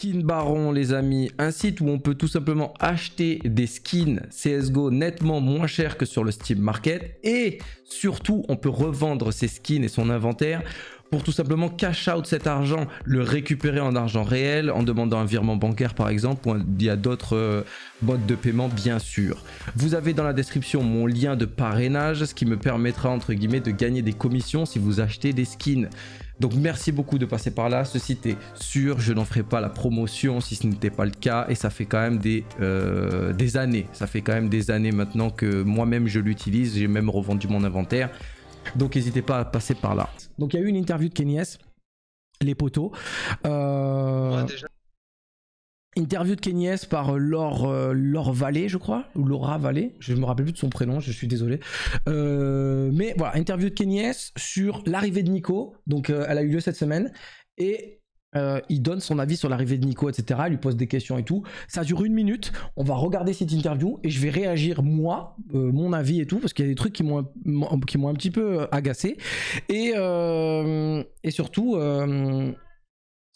Skin Baron, les amis, un site où on peut tout simplement acheter des skins CSGO nettement moins cher que sur le Steam Market. Et surtout, on peut revendre ses skins et son inventaire pour tout simplement cash out cet argent, le récupérer en argent réel, en demandant un virement bancaire par exemple, ou il y a d'autres euh, modes de paiement bien sûr. Vous avez dans la description mon lien de parrainage, ce qui me permettra entre guillemets de gagner des commissions si vous achetez des skins. Donc merci beaucoup de passer par là, ce site est sûr, je n'en ferai pas la promotion si ce n'était pas le cas et ça fait quand même des, euh, des années, ça fait quand même des années maintenant que moi-même je l'utilise, j'ai même revendu mon inventaire. Donc n'hésitez pas à passer par là. Donc il y a eu une interview de Kenyes, les poteaux. Euh, interview de Kenyes par euh, euh, Laure, Vallée, je crois, ou Laura Vallée, je ne me rappelle plus de son prénom, je suis désolé. mais voilà, interview de Kenyes sur l'arrivée de Nico, donc elle a eu lieu cette semaine, et euh, il donne son avis sur l'arrivée de Nico, etc. Il lui pose des questions et tout. Ça dure une minute. On va regarder cette interview et je vais réagir moi, euh, mon avis et tout, parce qu'il y a des trucs qui m'ont qui m'ont un petit peu euh, agacé. Et et surtout.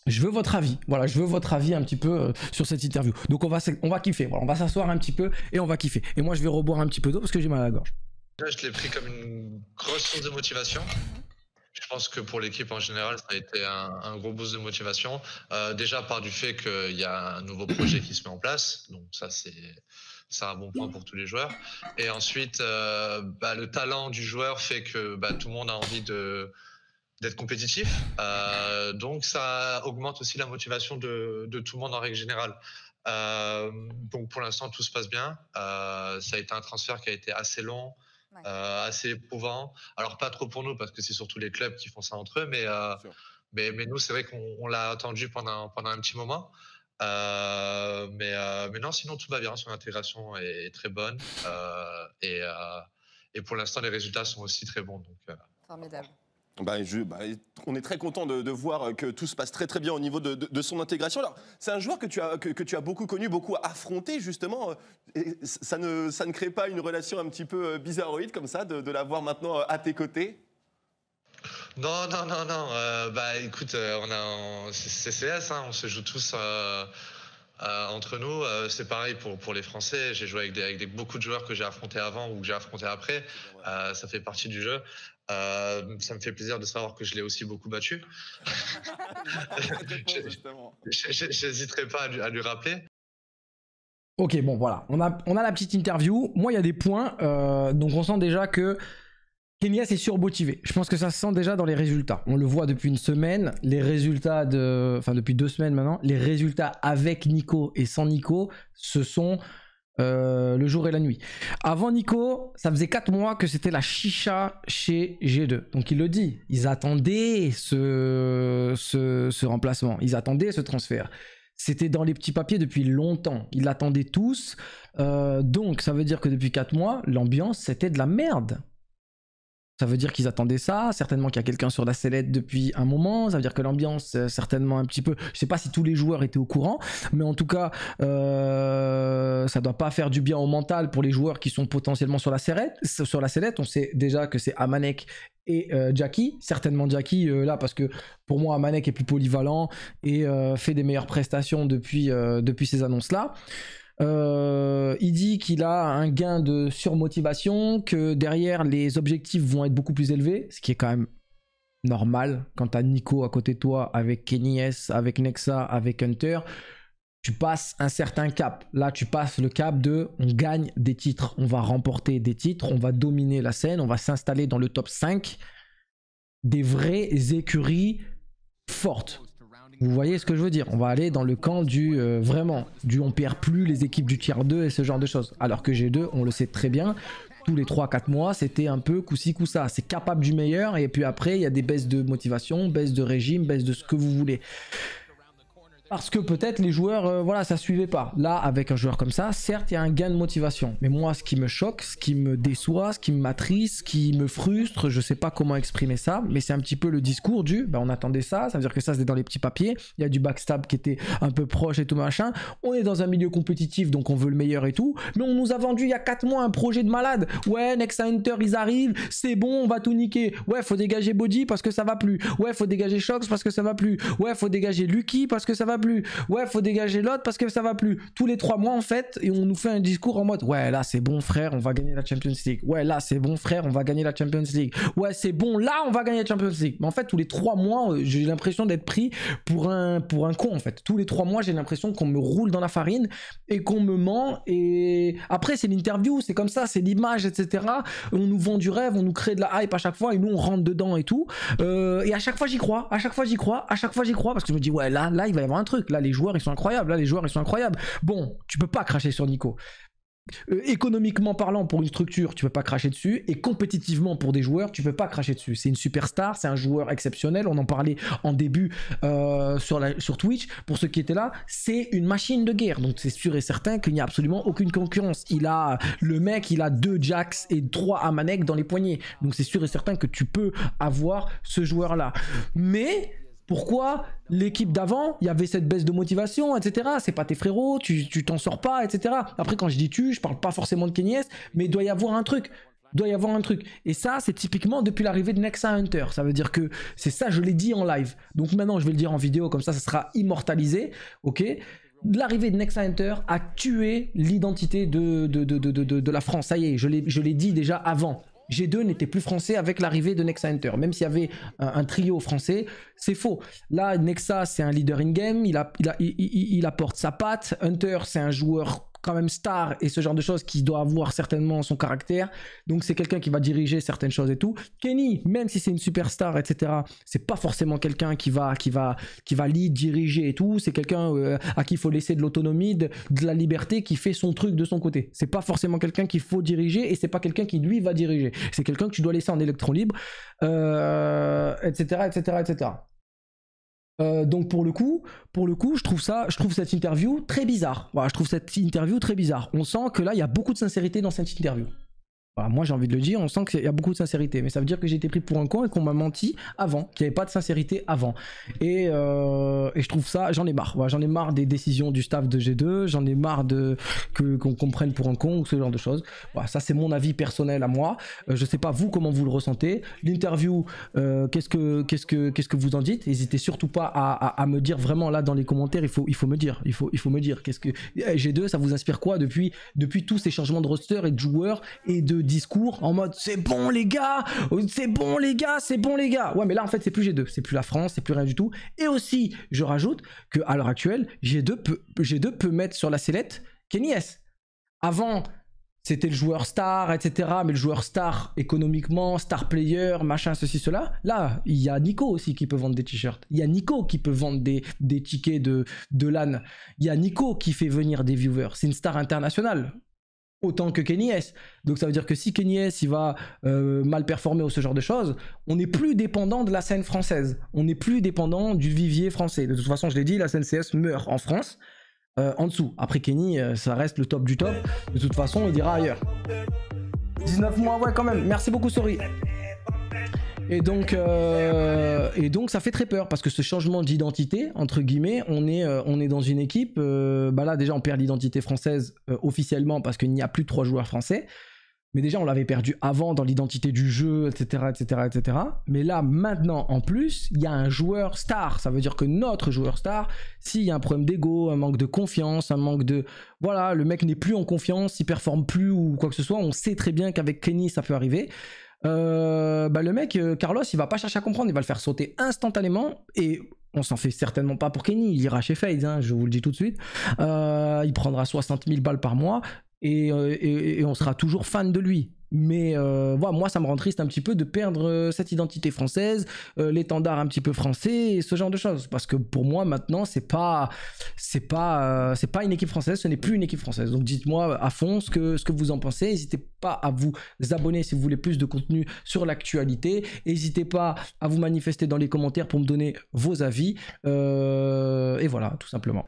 je veux votre avis, voilà, je veux votre avis un petit peu sur cette interview. Donc on va, on va kiffer, voilà, on va s'asseoir un petit peu et on va kiffer. Et moi je vais reboire un petit peu d'eau parce que j'ai mal à la gorge. Là je l'ai pris comme une grosse source de motivation. Je pense que pour l'équipe en général, ça a été un, gros boost de motivation. Euh, déjà par du fait qu'il y a un nouveau projet qui se met en place, donc ça c'est un bon point pour tous les joueurs. Et ensuite, euh, bah, le talent du joueur fait que bah, tout le monde a envie d'être compétitif. Euh, donc ça augmente aussi la motivation de, tout le monde en règle générale. donc pour l'instant, tout se passe bien. ça a été un transfert qui a été assez long. Euh, assez éprouvant. Alors pas trop pour nous parce que c'est surtout les clubs qui font ça entre eux, mais euh, mais, nous c'est vrai qu'on l'a attendu pendant pendant un petit moment. Euh, mais, mais, non, sinon tout va bien. Son intégration est, très bonne. et, et, pour l'instant, les résultats sont aussi très bons. Donc, Formidable. Bah, bah, on est très content de, voir que tout se passe très très bien au niveau de, son intégration. Alors, c'est un joueur que tu, as, que, tu as beaucoup connu, beaucoup affronté justement. Euh, ça, ne, ça ne crée pas une relation un petit peu euh, bizarroïde comme ça de, l'avoir maintenant euh, à tes côtés Non, non, non, non. Bah, écoute, on a hein. on se joue tous. Euh, entre nous, euh, c'est pareil pour, pour les Français. J'ai joué avec, des, beaucoup de joueurs que j'ai affrontés avant ou que j'ai affrontés après. Euh, ça fait partie du jeu. ça me fait plaisir de savoir que je l'ai aussi beaucoup battu. J'hésiterai pas à lui, rappeler. Ok, bon voilà, on a, on a la petite interview. Moi, il y a des points. donc, on sent déjà que Kenya c'est surmotivé. Je pense que ça se sent déjà dans les résultats. On le voit depuis une semaine, les résultats de, enfin depuis deux semaines maintenant, les résultats avec Nico et sans Nico, ce sont euh, le jour et la nuit. Avant Nico, ça faisait quatre mois que c'était la chicha chez G2. Donc il le dit, ils attendaient ce, remplacement, ils attendaient ce transfert. C'était dans les petits papiers depuis longtemps. Ils l'attendaient tous. Euh, donc ça veut dire que depuis quatre mois, l'ambiance c'était de la merde. Ça veut dire qu'ils attendaient ça, certainement qu'il y a quelqu'un sur la sellette depuis un moment, ça veut dire que l'ambiance, euh, certainement un petit peu, je ne sais pas si tous les joueurs étaient au courant, mais en tout cas, ça euh, ça doit pas faire du bien au mental pour les joueurs qui sont potentiellement sur la sellette. Sur la sellette on sait déjà que c'est Amanek et euh, Jackie, certainement Jackie là parce que pour moi Amanek est plus polyvalent et fait des meilleures prestations depuis, depuis ces annonces là. Euh, il dit qu'il a un gain de surmotivation, que derrière les objectifs vont être beaucoup plus élevés, ce qui est quand même normal quand t'as Nico à côté de toi avec Kenny S, avec Nexa, avec Hunter. Tu passes un certain cap. Là, tu passes le cap de on gagne des titres, on va remporter des titres, on va dominer la scène, on va s'installer dans le top 5 des vraies écuries fortes. Vous voyez ce que je veux dire On va aller dans le camp du euh, vraiment, du on perd plus les équipes du tiers 2 et ce genre de choses. Alors que G2, on le sait très bien, tous les 3-4 mois, c'était un peu coup-ci, coup-ça. C'est capable du meilleur et puis après, il y a des baisses de motivation, baisses de régime, baisses de ce que vous voulez. Parce que peut-être les joueurs, euh, voilà, ça suivait pas. Là, avec un joueur comme ça, certes, il y a un gain de motivation. Mais moi, ce qui me choque, ce qui me déçoit, ce qui me matrice, ce qui me frustre, je sais pas comment exprimer ça, mais c'est un petit peu le discours du, bah, on attendait ça, ça veut dire que ça, c'était dans les petits papiers. Il y a du backstab qui était un peu proche et tout machin. On est dans un milieu compétitif, donc on veut le meilleur et tout. Mais on nous a vendu il y a 4 mois un projet de malade. Ouais, Next Hunter, ils arrivent, c'est bon, on va tout niquer. Ouais, faut dégager Body parce que ça va plus. Ouais, faut dégager Shox parce que ça va plus. Ouais, faut dégager Lucky parce que ça va plus. Ouais, faut dégager l'autre parce que ça va plus. Tous les trois mois, en fait, et on nous fait un discours en mode Ouais, là, c'est bon, frère, on va gagner la Champions League. Ouais, là, c'est bon, frère, on va gagner la Champions League. Ouais, c'est bon, là, on va gagner la Champions League. Mais en fait, tous les trois mois, euh, j'ai l'impression d'être pris pour un, pour un con, en fait. Tous les trois mois, j'ai l'impression qu'on me roule dans la farine et qu'on me ment. Et après, c'est l'interview, c'est comme ça, c'est l'image, etc. On nous vend du rêve, on nous crée de la hype à chaque fois et nous, on rentre dedans et tout. Euh, et à chaque fois, j'y crois. À chaque fois, j'y crois. À chaque fois, j'y crois parce que je me dis Ouais, là, là, il va y avoir truc. Là, les joueurs, ils sont incroyables. Là, les joueurs, ils sont incroyables. Bon, tu peux pas cracher sur Nico. Euh, économiquement parlant, pour une structure, tu peux pas cracher dessus. Et compétitivement, pour des joueurs, tu peux pas cracher dessus. C'est une superstar, c'est un joueur exceptionnel. On en parlait en début euh, sur, la, sur Twitch. Pour ceux qui étaient là, c'est une machine de guerre. Donc c'est sûr et certain qu'il n'y a absolument aucune concurrence. Il a le mec, il a deux jacks et trois Amanek dans les poignets. Donc c'est sûr et certain que tu peux avoir ce joueur-là. Mais pourquoi l'équipe d'avant, il y avait cette baisse de motivation, etc. C'est pas tes frérots, tu t'en sors pas, etc. Après, quand je dis tu, je parle pas forcément de Kenyes, mais doit y avoir un truc. doit y avoir un truc. Et ça, c'est typiquement depuis l'arrivée de Nexa Hunter. Ça veut dire que c'est ça, je l'ai dit en live. Donc maintenant, je vais le dire en vidéo, comme ça, ça sera immortalisé. Ok L'arrivée de Nexa Hunter a tué l'identité de de, de la France. Ça y est, je l'ai dit déjà avant. G2 n'était plus français avec l'arrivée de Nexa Hunter. Même s'il y avait un, trio français, c'est faux. Là, Nexa, c'est un leader in-game, il, apporte sa patte. Hunter, c'est un joueur quand même star et ce genre de choses qui doit avoir certainement son caractère. Donc c'est quelqu'un qui va diriger certaines choses et tout. Kenny, même si c'est une superstar, etc., c'est pas forcément quelqu'un qui va, qui va, qui va lead, diriger et tout. C'est quelqu'un euh, à qui il faut laisser de l'autonomie, de, la liberté, qui fait son truc de son côté. C'est pas forcément quelqu'un qu'il faut diriger et c'est pas quelqu'un qui lui va diriger. C'est quelqu'un que tu dois laisser en électron libre, etc., etc., etc. Euh, donc pour le coup, pour le coup, je trouve ça, je trouve cette interview très bizarre. je trouve cette interview très bizarre. On sent que là, il y a beaucoup de sincérité dans cette interview. moi, j'ai envie de le dire, on sent qu'il y a beaucoup de sincérité, mais ça veut dire que j'ai été pris pour un con et qu'on m'a menti avant, qu'il n'y avait pas de sincérité avant. Et euh, euh, et je trouve ça, j'en ai marre. j'en ai marre des décisions du staff de G2, j'en ai marre de que qu'on comprenne pour un con ou ce genre de choses. Voilà, ça c'est mon avis personnel à moi. Euh, je sais pas vous comment vous le ressentez. L'interview, euh, qu'est-ce que qu'est-ce que qu'est-ce que vous en dites N'hésitez surtout pas à, me dire vraiment là dans les commentaires. Il faut il faut me dire, il faut il faut me dire qu'est-ce que eh, G2 ça vous inspire quoi depuis depuis tous ces changements de roster et de joueurs et de discours en mode c'est bon les gars, c'est bon les gars, c'est bon les gars. Ouais mais là en fait c'est plus G2, c'est plus la France, c'est plus rien du tout. Et aussi je rajoute que à l'heure actuelle, j'ai deux peut, mettre sur la sellette S. Avant, c'était le joueur star, etc. Mais le joueur star économiquement, star player, machin, ceci, cela. Là, il y a Nico aussi qui peut vendre des t-shirts. Il y a Nico qui peut vendre des, tickets de, de LAN. Il y a Nico qui fait venir des viewers. C'est une star internationale autant que Kenny S. Donc ça veut dire que si Kenny S il va euh, mal performer ou ce genre de choses, on n'est plus dépendant de la scène française. On n'est plus dépendant du vivier français. De toute façon, je l'ai dit, la scène CS meurt en France. Euh, en dessous. Après Kenny, euh, ça reste le top du top. De toute façon, il dira ailleurs. 19 mois, ouais, quand même. Merci beaucoup, Sorry. Et donc, euh, et donc ça fait très peur parce que ce changement d'identité, entre guillemets, on est, euh, on est dans une équipe, euh, bah là déjà on perd l'identité française officiellement parce qu'il n'y a plus de trois joueurs français. Mais déjà on l'avait perdu avant dans l'identité du jeu, etc., etc., Mais là maintenant en plus, il y a un joueur star. Ça veut dire que notre joueur star, s'il y a un problème d'ego, un manque de confiance, un manque de... Voilà, le mec n'est plus en confiance, il performe plus ou quoi que ce soit, on sait très bien qu'avec Kenny ça peut arriver. Euh, bah le mec, euh, Carlos, il va pas chercher à comprendre, il va le faire sauter instantanément et on s'en fait certainement pas pour Kenny, il ira chez Faze, hein, je vous le dis tout de suite. Euh, il prendra 60 000 balles par mois et on sera toujours fan de lui. Mais euh, voilà, moi, ça me rend triste un petit peu de perdre euh, cette identité française, euh, l'étendard un petit peu français et ce genre de choses. Parce que pour moi, maintenant, c'est pas, c'est pas, c'est pas une équipe française, ce n'est plus une équipe française. Donc dites-moi à fond ce que, ce que vous en pensez. N'hésitez pas à vous abonner si vous voulez plus de contenu sur l'actualité. N'hésitez pas à vous manifester dans les commentaires pour me donner vos avis. et voilà, tout simplement.